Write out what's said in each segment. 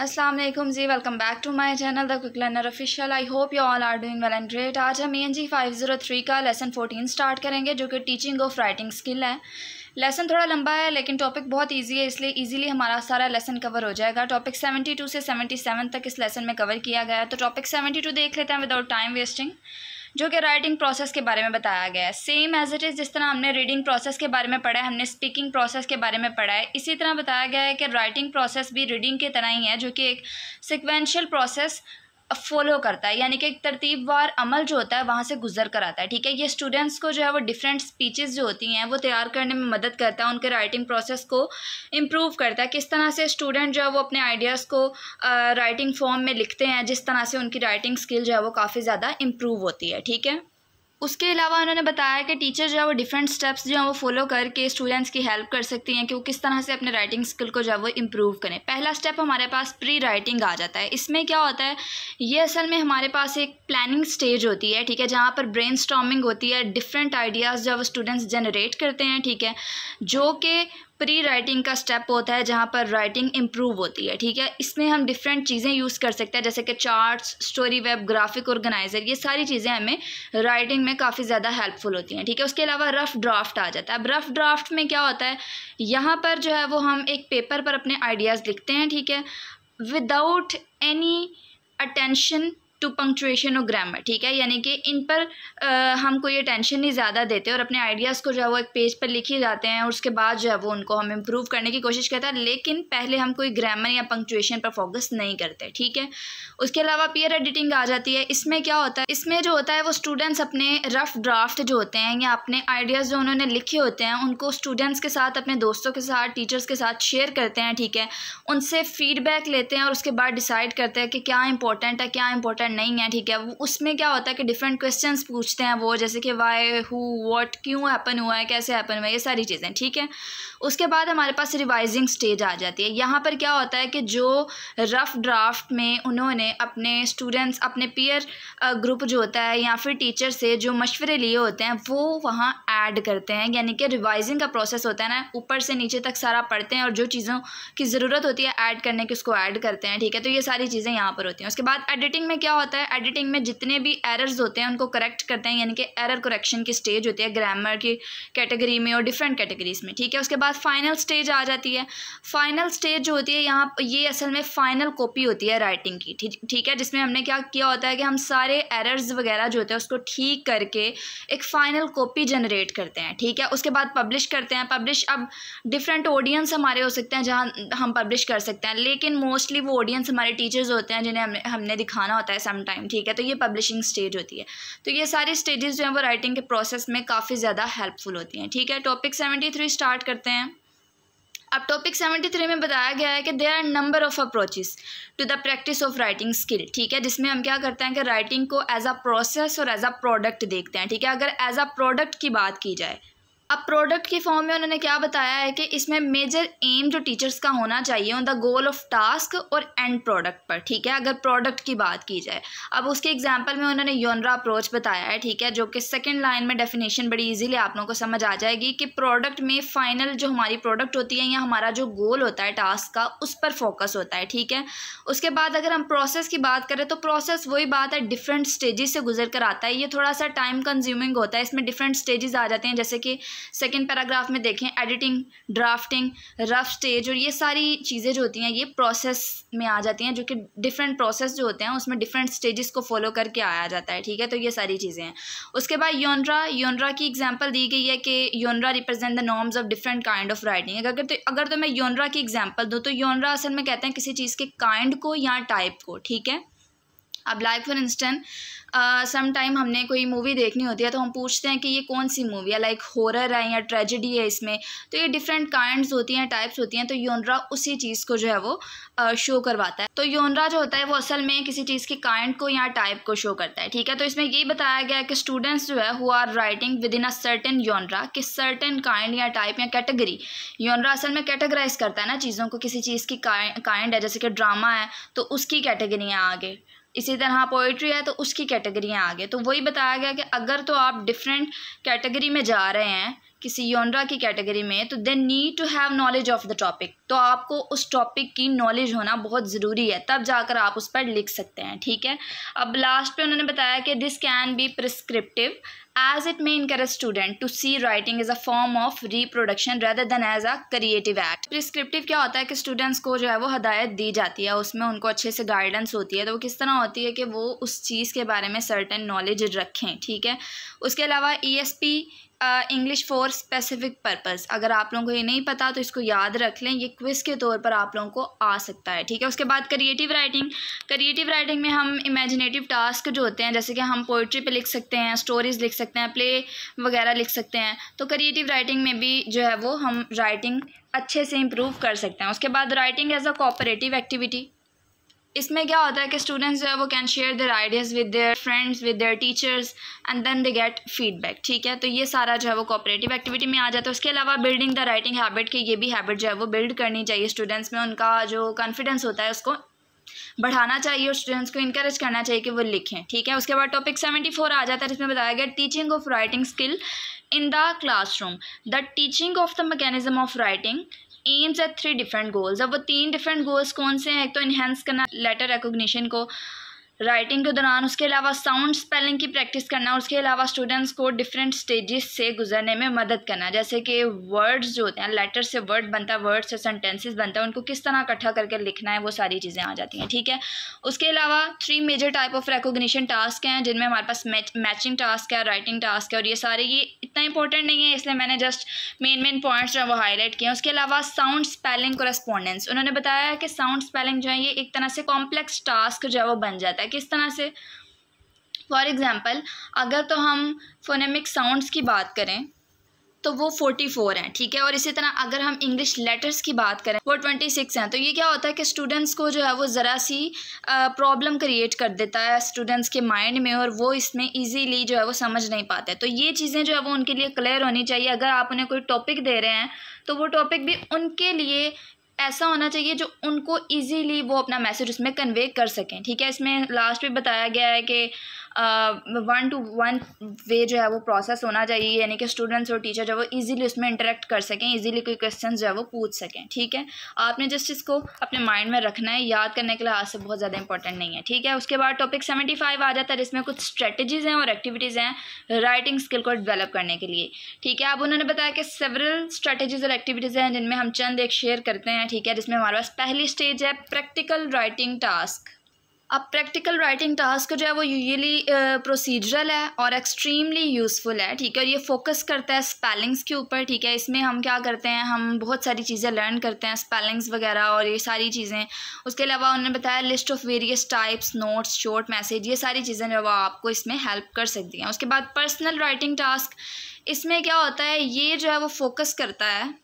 अस्सलाम वालेकुम जी welcome back to my channel the quick learner official I hope you all are doing well and great आज हम E N G five zero three का lesson fourteen start करेंगे जो कि टीचिंग ऑफ राइटिंग स्किल है lesson थोड़ा लंबा है लेकिन टॉपिक बहुत इजी है इसलिए इजीली हमारा सारा लेसन कवर हो जाएगा टॉपिक सेवेंटी टू से सेवेंटी सेवन तक इस लेसन में कवर किया गया तो टॉपिक सेवेंटी टू देख लेते हैं विदाउट टाइम वेस्टिंग जो कि राइटिंग प्रोसेस के बारे में बताया गया है सेम एज इट इज़ जिस तरह हमने रीडिंग प्रोसेस के बारे में पढ़ा है हमने स्पीकिंग प्रोसेस के बारे में पढ़ा है इसी तरह बताया गया है कि राइटिंग प्रोसेस भी रीडिंग की तरह ही है जो कि एक सिक्वेंशियल प्रोसेस फॉलो करता है यानी कि एक तरतीब वार अमल जो होता है वहाँ से गुजर कर आता है ठीक है ये स्टूडेंट्स को जो है वो डिफरेंट स्पीचेस जो होती हैं वो तैयार करने में मदद करता है उनके राइटिंग प्रोसेस को इम्प्रूव करता है किस तरह से स्टूडेंट जो है वो अपने आइडियाज़ को राइटिंग फॉर्म में लिखते हैं जिस तरह से उनकी राइटिंग स्किल जो है वो काफ़ी ज़्यादा इम्प्रूव होती है ठीक है उसके अलावा उन्होंने बताया कि टीचर जो है वो डिफरेंट स्टेप्स जो है वो फॉलो करके स्टूडेंट्स की हेल्प कर सकती हैं कि वो किस तरह से अपने राइटिंग स्किल को जो है वो इम्प्रूव करें पहला स्टेप हमारे पास प्री राइटिंग आ जाता है इसमें क्या होता है ये असल में हमारे पास एक प्लानिंग स्टेज होती है ठीक है जहाँ पर ब्रेन होती है डिफरेंट आइडियाज़ जो है वो स्टूडेंट्स जनरेट करते हैं ठीक है जो कि प्री राइटिंग का स्टेप होता है जहाँ पर राइटिंग इम्प्रूव होती है ठीक है इसमें हम डिफरेंट चीज़ें यूज़ कर सकते हैं जैसे कि charts story web graphic organizer ये सारी चीज़ें हमें राइटिंग में काफ़ी ज़्यादा हेल्पफुल होती हैं ठीक है उसके अलावा रफ़ ड्राफ्ट आ जाता है अब रफ़ ड्राफ्ट में क्या होता है यहाँ पर जो है वो हम एक पेपर पर अपने आइडियाज़ लिखते हैं ठीक है without any attention to punctuation और ग्रामर ठीक है यानी कि इन पर आ, हम कोई अटेंशन नहीं ज़्यादा देते और अपने आइडियाज़ को जो है वो एक पेज पर लिखे जाते हैं और उसके बाद जो है वो उनको हम इम्प्रूव करने की कोशिश करते हैं लेकिन पहले हम कोई ग्रामर या पंक्चुएशन पर फोकस नहीं करते ठीक है उसके अलावा पीयर एडिटिंग आ जाती है इसमें क्या होता है इसमें जो होता है वो स्टूडेंट्स अपने रफ़ ड्राफ्ट जो होते हैं या अपने आइडियाज़ जो उन्होंने लिखे होते हैं उनको स्टूडेंट्स के साथ अपने दोस्तों के साथ टीचर्स के साथ शेयर करते हैं ठीक है उनसे फीडबैक लेते हैं और उसके बाद डिसाइड करते हैं कि क्या इंपॉर्टेंट है क्या इंपॉर्टेंट नहीं है ठीक है उसमें क्या होता है कि डिफरेंट क्वेश्चन पूछते हैं वो जैसे कि वाई हु वॉट क्यों हैपन हुआ है कैसे हैपन हुआ है ये सारी चीज़ें ठीक है उसके बाद हमारे पास रिवाइजिंग स्टेज आ जाती है यहाँ पर क्या होता है कि जो रफ़ ड्राफ्ट में उन्होंने अपने स्टूडेंट्स अपने पीयर ग्रुप जो होता है या फिर टीचर से जो मशवरे लिए होते हैं वो वहाँ ऐड करते हैं यानी कि रिवाइजिंग का प्रोसेस होता है ना ऊपर से नीचे तक सारा पढ़ते हैं और जो चीज़ों की ज़रूरत होती है ऐड करने की उसको ऐड करते हैं ठीक है तो ये सारी चीज़ें यहाँ पर होती हैं उसके बाद एडिटिंग में क्या होता है एडिटिंग में जितने भी एरर्स होते हैं उनको करेक्ट करते हैं यानी कि एरर करेक्शन की स्टेज होती है ग्रामर की कैटेगरी में और डिफरेंट कैटेगरीज में ठीक है उसके बाद फाइनल स्टेज आ जाती है फाइनल स्टेज जो होती है यहाँ ये असल में फ़ाइनल कॉपी होती है राइटिंग की ठीक है जिसमें हमने क्या किया होता है कि हम सारे एरर्स वगैरह जो होते हैं उसको ठीक करके एक फ़ाइनल कॉपी जनरेट करते हैं ठीक है उसके बाद पब्लिश करते हैं पब्लिश अब डिफरेंट ऑडियंस हमारे हो सकते हैं जहाँ हम पब्लिश कर सकते हैं लेकिन मोस्टली वो ऑडियंस हमारे टीचर्स होते हैं जिन्हें हमने दिखाना होता है सम टाइम ठीक है तो ये पब्लिशिंग स्टेज होती है तो ये सारी स्टेजेस जो हैं वो राइटिंग के प्रोसेस में काफ़ी ज़्यादा हेल्पफुल होती हैं ठीक है टॉपिक सेवेंटी थ्री स्टार्ट करते हैं अब टॉपिक सेवेंटी थ्री में बताया गया है कि there are number of approaches to the practice of writing skill ठीक है जिसमें हम क्या करते हैं कि राइटिंग को एज अ प्रोसेस और एज अ प्रोडक्ट देखते हैं ठीक है अगर एज अ प्रोडक्ट की बात की जाए अब प्रोडक्ट की फॉर्म में उन्होंने क्या बताया है कि इसमें मेजर एम जो टीचर्स का होना चाहिए on the goal of task और एंड प्रोडक्ट पर ठीक है अगर प्रोडक्ट की बात की जाए अब उसके एग्जाम्पल में उन्होंने योनरा अप्रोच बताया है ठीक है जो कि सेकेंड लाइन में डेफिनेशन बड़ी ईजिली आप लोगों को समझ आ जाएगी कि प्रोडक्ट में फाइनल जो हमारी प्रोडक्ट होती है या हमारा जो गोल होता है टास्क का उस पर फोकस होता है ठीक है उसके बाद अगर हम प्रोसेस की बात करें तो प्रोसेस वही बात है डिफरेंट स्टेज से गुजर कर आता है ये थोड़ा सा टाइम कंज्यूमिंग होता है इसमें डिफरेंट स्टेजेस आ जाते हैं जैसे कि सेकेंड पैराग्राफ में देखें एडिटिंग ड्राफ्टिंग रफ स्टेज और ये सारी चीज़ें जो होती हैं ये प्रोसेस में आ जाती हैं जो कि डिफरेंट प्रोसेस जो होते हैं उसमें डिफरेंट स्टेजेस को फॉलो करके आया जाता है ठीक है तो ये सारी चीज़ें हैं उसके बाद योनरा योनरा की एग्जाम्पल दी गई है कि genre represent the norms of different kind of writing अगर तो अगर तो मैं योनरा की एग्जाम्पल दूँ तो योनरा असल में कहते हैं किसी चीज़ के काइंड को या टाइप को ठीक है अब like for instant some time हमने कोई मूवी देखनी होती है तो हम पूछते हैं कि ये कौन सी मूवी है लाइक हॉरर है या ट्रेजेडी है इसमें तो ये डिफरेंट काइंड होती हैं टाइप्स होती हैं तो योनरा उसी चीज़ को जो है वो शो uh, करवाता है तो योनरा जो होता है वो असल में किसी चीज़ के काइंड को या टाइप को शो करता है ठीक है तो इसमें ये बताया गया है कि स्टूडेंट्स जो है who are writing within a certain genre कि सर्टन काइंड या टाइप या कैटेगरी योनरा असल में कैटेगराइज करता है ना चीज़ों को किसी चीज़ की काइंड है जैसे कि ड्रामा है तो उसकी कैटेगरियाँ आगे इसी तरह पोइट्री हाँ, है तो उसकी कैटेगरियाँ आगे तो वही बताया गया कि अगर तो आप डिफरेंट कैटेगरी में जा रहे हैं किसी योनरा की कैटेगरी में तो they need to have knowledge of the topic तो आपको उस टॉपिक की नॉलेज होना बहुत ज़रूरी है तब जाकर आप उस पर लिख सकते हैं ठीक है अब लास्ट पे उन्होंने बताया कि this can be prescriptive as it may encourage student to see writing as a form of reproduction rather than as a creative act prescriptive क्या होता है कि स्टूडेंट्स को जो है वो हदायत दी जाती है उसमें उनको अच्छे से गाइडेंस होती है तो वो किस तरह होती है कि वो उस चीज़ के बारे में सर्टन नॉलेज रखें ठीक है उसके अलावा E S P English for specific purpose अगर आप लोगों को ये नहीं पता तो इसको याद रख लें ये क्विज़ के तौर पर आप लोगों को आ सकता है ठीक है उसके बाद क्रिएटिव राइटिंग क्रिएटिव राइटिंग में हम इमेजिनेटिव टास्क जो होते हैं जैसे कि हम पोइट्री पे लिख सकते हैं स्टोरीज़ लिख सकते हैं प्ले वगैरह लिख सकते हैं तो क्रिएटिव राइटिंग में भी जो है वो हम राइटिंग अच्छे से इम्प्रूव कर सकते हैं उसके बाद writing as a cooperative activity इसमें क्या होता है कि स्टूडेंट्स जो है वो can share their ideas with their friends with their teachers and then they get feedback ठीक है तो ये सारा जो है वो कोऑपरेटिव एक्टिविटी में आ जाता है उसके अलावा बिल्डिंग द राइटिंग हैबिट की ये भी हैबिट जो है वो बिल्ड करनी चाहिए स्टूडेंट्स में उनका जो कॉन्फिडेंस होता है उसको बढ़ाना चाहिए और स्टूडेंट्स को इंकरेज करना चाहिए कि वो लिखें ठीक है उसके बाद टॉपिक सेवेंटी फोर आ जाता है जिसमें बताया गया teaching of writing skill in the classroom the teaching of the mechanism of writing aims at three different goals अब वो तीन डिफरेंट गोल्स कौन से हैं एक तो इन्हेंस करना लेटर रिकोगनीशन को राइटिंग के दौरान उसके अलावा साउंड स्पेलिंग की प्रैक्टिस करना उसके अलावा स्टूडेंट्स को डिफरेंट स्टेजेस से गुजरने में मदद करना जैसे कि वर्ड्स जो होते हैं लेटर से वर्ड बनता है वर्ड से सेंटेंसेस बनता है उनको किस तरह इकट्ठा करके लिखना है वो सारी चीज़ें आ जाती हैं ठीक है उसके अलावा three major type of recognition task हैं जिनमें हमारे पास मैच मैचिंग टास्क है राइटिंग टास्क है और ये सारे ये इतना इंपॉर्टेंट नहीं है इसलिए मैंने जस्ट मेन मेन पॉइंट्स जो है वो हाईलाइट किए हैं उसके अलावा साउंड स्पेलिंग करस्पॉन्डेंस उन्होंने बताया कि साउंड स्पेलिंग जो है ये एक तरह से कॉम्प्लेक्स टास्क जो है वो बन जाता है किस तरह से फॉर एग्ज़ाम्पल अगर तो हम फोनेमिक साउंड्स की बात करें तो वो फोर्टी फोर हैं ठीक है और इसी तरह अगर हम इंग्लिश लेटर्स की बात करें वो ट्वेंटी सिक्स हैं तो ये क्या होता है कि स्टूडेंट्स को जो है वो ज़रा सी प्रॉब्लम क्रिएट कर देता है स्टूडेंट्स के माइंड में और वो इसमें ईजीली जो है वो समझ नहीं पाते तो ये चीज़ें जो है वो उनके लिए क्लियर होनी चाहिए अगर आप उन्हें कोई टॉपिक दे रहे हैं तो वो टॉपिक भी उनके लिए ऐसा होना चाहिए जो उनको इजीली वो अपना मैसेज उसमें कन्वे कर सकें ठीक है इसमें लास्ट में बताया गया है कि वन टू वन वे जो है वो प्रोसेस होना चाहिए यानी कि स्टूडेंट्स और टीचर जो है वो इजीली उसमें इंटरेक्ट कर सकें इजीली कोई क्वेश्चन जो है वो पूछ सकें ठीक है आपने जिस चीज़ को अपने माइंड में रखना है याद करने के लिए आज से बहुत ज़्यादा इंपॉर्टेंट नहीं है ठीक है उसके बाद टॉपिक सेवेंटी फाइव आ जाता है जिसमें कुछ स्ट्रेटजीज़ हैं और एक्टिविटीज़ हैं राइटिंग स्किल को डेवलप करने के लिए ठीक है अब उन्होंने बताया कि सेवरल स्ट्रेटजीज़ और एक्टिविटीज़ हैं जिनमें हम चंद एक शेयर करते हैं है ठीक है जिसमें हमारे पास पहली स्टेज है प्रैक्टिकल राइटिंग टास्क अब प्रैक्टिकल राइटिंग टास्क जो है वो यूजली प्रोसीजरल है और एक्सट्रीमली यूज़फुल है ठीक है और ये फोकस करता है स्पेलिंग्स के ऊपर ठीक है इसमें हम क्या करते हैं हम बहुत सारी चीज़ें लर्न करते हैं स्पेलिंग्स वगैरह और ये सारी चीज़ें उसके अलावा उन्होंने बताया list of various types notes short message ये सारी चीज़ें जो है वो आपको इसमें हेल्प कर सकती हैं उसके बाद पर्सनल राइटिंग टास्क इसमें क्या होता है ये जो है वो फोकस करता है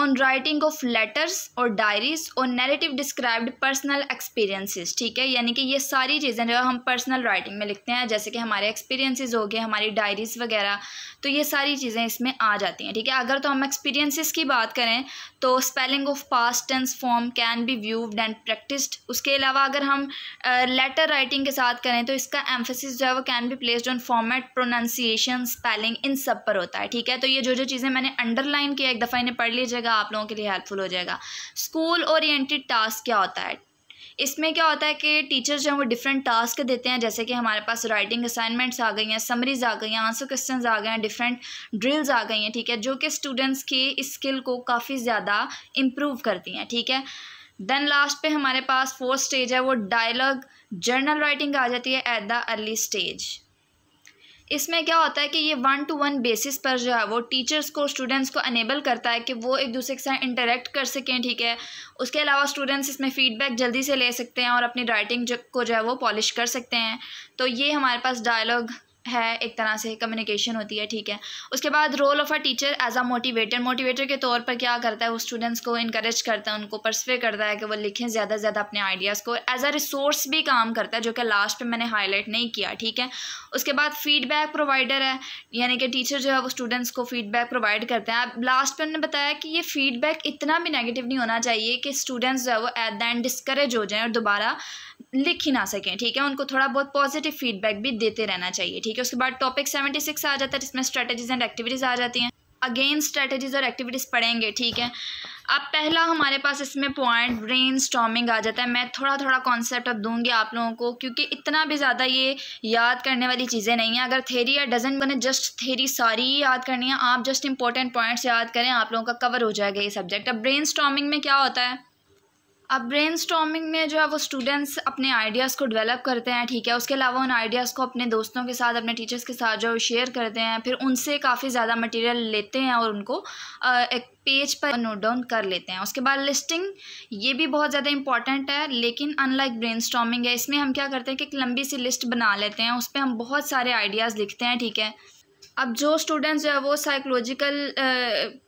ऑन राइटिंग ऑफ लेटर्स और डायरीज और नेरेटिव डिस्क्राइब्ड पर्सनल एक्सपीरियंसेस ठीक है यानी कि ये सारी चीज़ें जो है हम पर्सनल राइटिंग में लिखते हैं जैसे कि हमारे एक्सपीरियंसेस हो गए हमारी डायरीज वगैरह तो ये सारी चीज़ें इसमें आ जाती हैं ठीक है अगर तो हम एक्सपीरियंसिस की बात करें तो spelling of past tense form can be viewed and practised उसके अलावा अगर हम लेटर uh, राइटिंग के साथ करें तो इसका एम्फोसिस जो है वो can be placed on format pronunciation spelling इन सब पर होता है ठीक है तो ये जो जो चीज़ें मैंने अंडरलाइन किया एक दफ़ा इन्हें पढ़ लीजिएगा जाएगा मतलब आप लोगों के लिए हेल्पफुल हो जाएगा स्कूल ओरिएंटेड टास्क क्या होता है इसमें क्या होता है कि टीचर्स जो हैं वो डिफरेंट टास्क देते हैं जैसे कि हमारे पास राइटिंग असाइनमेंट्स आ गई हैं समरीज आ गई हैं आंसर क्वेश्चंस आ गए हैं डिफरेंट ड्रिल्स आ गई हैं ठीक है जो कि स्टूडेंट्स की इस स्किल को काफ़ी ज़्यादा इम्प्रूव करती हैं ठीक है देन लास्ट पे हमारे पास फोर्थ स्टेज है वो डायलॉग जर्नल राइटिंग आ जाती है एट द अर्ली स्टेज इसमें क्या होता है कि ये वन टू वन बेसिस पर जो है वो टीचर्स को स्टूडेंट्स को अनेबल करता है कि वो एक दूसरे के साथ इंटरेक्ट कर सकें ठीक है उसके अलावा स्टूडेंट्स इसमें फ़ीडबैक जल्दी से ले सकते हैं और अपनी राइटिंग को जो है वो पॉलिश कर सकते हैं तो ये हमारे पास डायलॉग है एक तरह से कम्युनिकेशन होती है ठीक है उसके बाद role of a teacher as a motivator motivator के तौर पर क्या करता है वो स्टूडेंट्स को इनक्रेज करता है उनको परसवे करता है कि वो लिखें ज़्यादा से ज़्यादा अपने आइडियाज़ को एज अ रिसोर्स भी काम करता है जो कि लास्ट पर मैंने हाईलाइट नहीं किया ठीक है उसके बाद फीडबैक प्रोवाइडर है यानी कि टीचर जो है वो स्टूडेंट्स को फीडबैक प्रोवाइड करते हैं अब लास्ट पर उन्होंने बताया कि ये फीडबैक इतना भी नेगेटिव नहीं होना चाहिए कि स्टूडेंट्स जो है वो एट द एंड डिस्करेज हो जाएँ और दोबारा लिख ही ना सकें ठीक है उनको थोड़ा बहुत पॉजिटिव फीडबैक भी देते रहना चाहिए ठीक है है उसके बाद टॉपिक सेवेंटी सिक्स आ जाता है जिसमें स्ट्रेटजीज एंड एक्टिविटीज़ आ जाती हैं अगेन स्ट्रेटजीज और एक्टिविटीज़ पढ़ेंगे ठीक है अब पहला हमारे पास इसमें पॉइंट ब्रेन स्टॉमिंग आ जाता है मैं थोड़ा थोड़ा कॉन्सेप्ट अब दूंगी आप लोगों को क्योंकि इतना भी ज़्यादा ये याद करने वाली चीज़ें नहीं हैं अगर थेरी या डजन बने जस्ट थेरी सारी ही याद करनी है आप जस्ट इंपॉर्टेंट पॉइंट्स याद करें आप लोगों का कवर हो जाएगा ये सब्जेक्ट अब ब्रेन में क्या होता है अब ब्रेन में जो है वो स्टूडेंट्स अपने आइडियाज़ को डेवलप करते हैं ठीक है उसके अलावा उन आइडियाज़ को अपने दोस्तों के साथ अपने टीचर्स के साथ जो शेयर करते हैं फिर उनसे काफ़ी ज़्यादा मटेरियल लेते हैं और उनको एक पेज पर नोट डाउन कर लेते हैं उसके बाद लिस्टिंग ये भी बहुत ज़्यादा इंपॉर्टेंट है लेकिन अनलाइक ब्रेन है इसमें हम क्या करते हैं कि एक लंबी सी लिस्ट बना लेते हैं उस पर हम बहुत सारे आइडियाज़ लिखते हैं ठीक है अब जो स्टूडेंट्स जो है वो साइकोलॉजिकल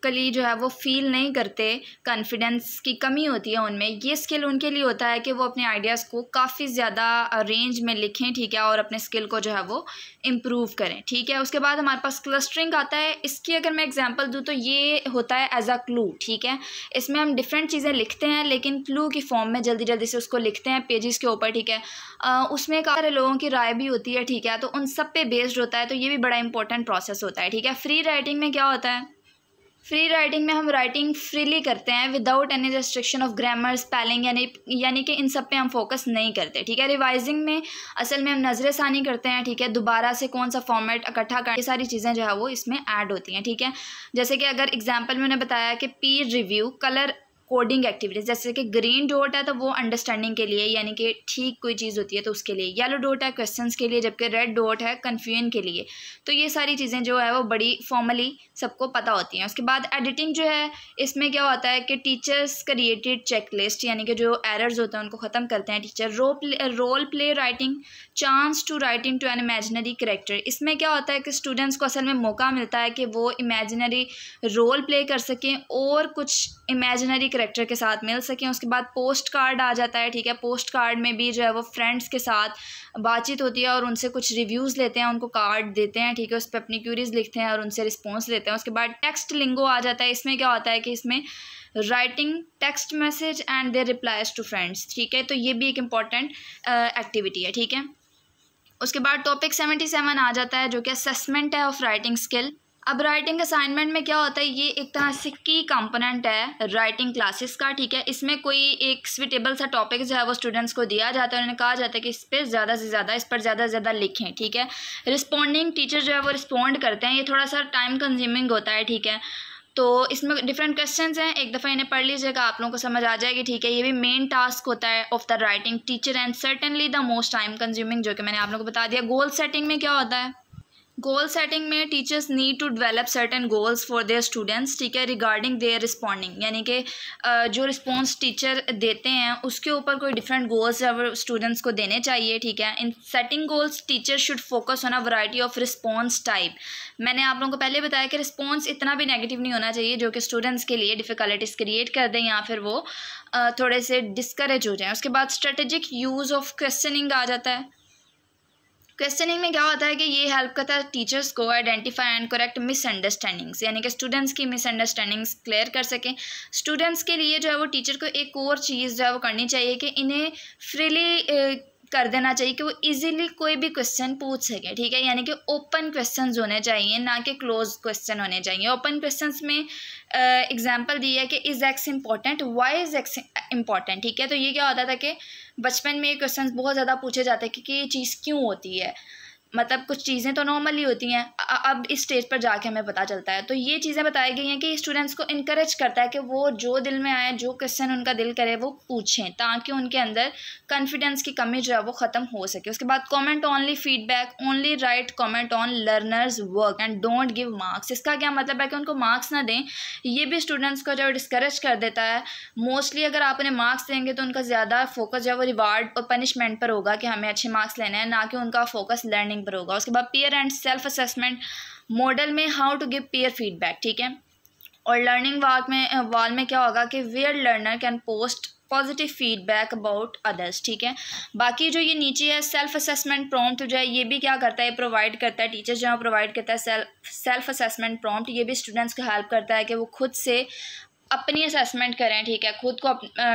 कली जो है वो फील नहीं करते कॉन्फिडेंस की कमी होती है उनमें ये स्किल उनके लिए होता है कि वो अपने आइडियाज़ को काफ़ी ज़्यादा रेंज में लिखें ठीक है और अपने स्किल को जो है वो इम्प्रूव करें ठीक है उसके बाद हमारे पास क्लस्टरिंग आता है इसकी अगर मैं एग्जाम्पल दूँ तो ये होता है एज अ क्लू ठीक है इसमें हम डिफरेंट चीज़ें लिखते हैं लेकिन क्लू की फॉर्म में जल्दी जल्दी से उसको लिखते हैं पेजेस के ऊपर ठीक है उसमें काफ़ी सारे लोगों की राय भी होती है ठीक है तो उन सब पे बेस्ड होता है तो ये भी बड़ा इंपॉर्टेंट प्रोसेस प्रोसेस होता है ठीक है फ्री राइटिंग में क्या होता है फ्री राइटिंग में हम राइटिंग फ्रीली करते हैं without any restriction of grammar spelling यानी यानी कि इन सब पे हम फोकस नहीं करते ठीक है रिवाइजिंग में असल में हम नजर सानी करते हैं ठीक है दोबारा से कौन सा फॉर्मेट इकट्ठा कर ये सारी चीज़ें जो है वो इसमें ऐड होती हैं ठीक है जैसे कि अगर एग्जाम्पल में उन्हें बताया कि पीर रिव्यू कलर कोडिंग एक्टिविटीज़ जैसे कि ग्रीन डॉट है तो वो अंडरस्टैंडिंग के लिए यानी कि ठीक कोई चीज़ होती है तो उसके लिए येलो डॉट है क्वेश्चन के लिए जबकि रेड डॉट है कन्फ्यूजन के लिए तो ये सारी चीज़ें जो है वो बड़ी फॉर्मली सबको पता होती हैं उसके बाद एडिटिंग जो है इसमें क्या होता है कि टीचर्स क्रिएटेड चेक लिस्ट यानी कि जो एरर्स होते हैं उनको ख़त्म करते हैं teacher role play role play writing chance to writing to an imaginary character इसमें क्या होता है कि स्टूडेंट्स को असल में मौका मिलता है कि वो इमेजनरी रोल प्ले कर सकें और कुछ इमेजनरी करेक्टर के साथ मिल सकें उसके बाद पोस्ट कार्ड आ जाता है ठीक है पोस्ट कार्ड में भी जो है वो फ्रेंड्स के साथ बातचीत होती है और उनसे कुछ रिव्यूज़ लेते हैं उनको कार्ड देते हैं ठीक है उस पर अपनी क्यूरीज लिखते हैं और उनसे रिस्पॉन्स लेते हैं उसके बाद टेक्स्ट लिंगो आ जाता है इसमें क्या होता है कि इसमें writing text message and their replies to friends ठीक है तो ये भी एक इम्पॉर्टेंट एक्टिविटी uh, है ठीक है उसके बाद टॉपिक सेवेंटी सेवन आ जाता है जो कि असेसमेंट है ऑफ राइटिंग स्किल अब राइटिंग असाइनमेंट में क्या होता है ये एक तरह से की कंपोनेंट है राइटिंग क्लासेस का ठीक है इसमें कोई एक स्विटेबल सा टॉपिक जो है वो स्टूडेंट्स को दिया जाता है उन्हें कहा जाता है कि इस पर ज़्यादा से ज़्यादा इस पर ज़्यादा से ज़्यादा लिखें ठीक है रिस्पॉन्डिंग टीचर जो है वो रिस्पॉन्ड करते हैं ये थोड़ा सा टाइम कंज्यूमिंग होता है ठीक है तो इसमें डिफरेंट क्वेश्चंस हैं एक दफ़ा इन्हें पढ़ लीजिएगा आप लोगों को समझ आ जाएगी ठीक है ये भी मेन टास्क होता है of the writing teacher and certainly the most time consuming जो कि मैंने आप लोगों को बता दिया गोल सेटिंग में क्या होता है गोल सेटिंग में teachers need to develop certain goals for their students ठीक है रिगार्डिंग देयर रिस्पॉन्डिंग यानी कि जो रिस्पॉन्स टीचर देते हैं उसके ऊपर कोई डिफरेंट गोल्स स्टूडेंट्स को देने चाहिए ठीक है in setting goals teacher should focus on a variety of response type मैंने आप लोगों को पहले बताया कि रिस्पॉन्स इतना भी नेगेटिव नहीं होना चाहिए जो कि स्टूडेंट्स के लिए डिफ़िकल्टीज़ क्रिएट कर दें या फिर वो थोड़े से डिस्करेज हो जाएँ उसके बाद स्ट्रेटेजिक यूज़ ऑफ क्वेश्चनिंग आ जाता है क्वेश्चनिंग में क्या होता है कि ये हेल्प करता है टीचर्स को आइडेंटिफाई एंड करेक्ट मिसअंडरस्टैंडिंग्स यानी कि स्टूडेंट्स की मिसअंडरस्टैंडिंग्स क्लियर कर सकें स्टूडेंट्स के लिए जो है वो टीचर को एक और चीज़ जो है वो करनी चाहिए कि इन्हें फ्रीली कर देना चाहिए कि वो इजीली कोई भी क्वेश्चन पूछ सके ठीक है यानी कि ओपन क्वेश्चन होने चाहिए ना कि क्लोज क्वेश्चन होने चाहिए ओपन क्वेश्चन में एग्जाम्पल दी है कि is X important why is X important ठीक है तो ये क्या होता था कि बचपन में क्वेश्चन बहुत ज़्यादा पूछे जाते हैं कि, कि ये चीज़ क्यों होती है मतलब कुछ चीज़ें तो नॉर्मल ही होती हैं अब इस स्टेज पर जाके हमें पता चलता है तो ये चीज़ें बताई गई हैं कि स्टूडेंट्स को इनक्रेज करता है कि वो जो दिल में आए जो क्वेश्चन उनका दिल करे वो पूछें ताकि उनके अंदर कॉन्फिडेंस की कमी जो है वो ख़त्म हो सके उसके बाद comment only feedback only write comment on learners work and don't give marks इसका क्या मतलब है कि उनको मार्क्स ना दें ये भी स्टूडेंट्स को जो डिस्करेज कर देता है मोस्टली अगर आप उन्हें मार्क्स देंगे तो उनका ज़्यादा फोकस जो है वो रिवार्ड और पनिशमेंट पर होगा कि हमें अच्छे मार्क्स लेने हैं ना कि उनका फोकस लर्निंग पर होगा उसके बाद peer and self assessment model में how to give peer feedback ठीक है और लर्निंग वाक में वाल में क्या होगा कि where learner can post positive feedback about others ठीक है बाकी जो ये नीचे है सेल्फ असेसमेंट प्रॉम्प्ट जो है ये भी क्या करता है प्रोवाइड करता है टीचर जो है प्रोवाइड करता है सेल्फ असेसमेंट प्रॉम्प्ट ये भी स्टूडेंट्स को हेल्प करता है कि वो खुद से अपनी असेसमेंट करें ठीक है खुद को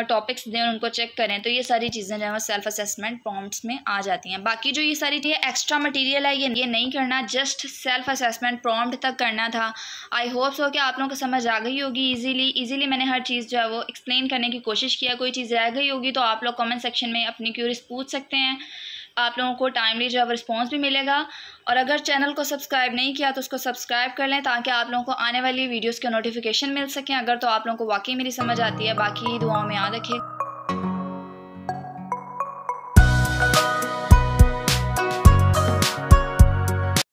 टॉपिक्स दें उनको चेक करें तो ये सारी चीज़ें जो है वो सेल्फ असेसमेंट प्रॉम्प्ट्स में आ जाती हैं बाकी जो ये सारी चीज़ें एक्स्ट्रा मटेरियल है ये ये नहीं करना जस्ट सेल्फ असेसमेंट प्रॉम्प्ट तक करना था आई होप सो कि आप लोगों को समझ आ गई होगी ईजिली इजीली मैंने हर चीज़ जो है वो एक्सप्लेन करने की कोशिश किया कोई चीज़ रह गई होगी तो आप लोग कमेंट सेक्शन में अपनी क्यूरीज पूछ सकते हैं आप लोगों को टाइमली जो है रिस्पॉन्स भी मिलेगा और अगर चैनल को सब्सक्राइब नहीं किया तो उसको सब्सक्राइब कर लें ताकि आप लोगों को आने वाली वीडियोज़ के नोटिफिकेशन मिल सकें अगर तो आप लोगों को वाकई मेरी समझ आती है बाकी दुआओं में याद रखें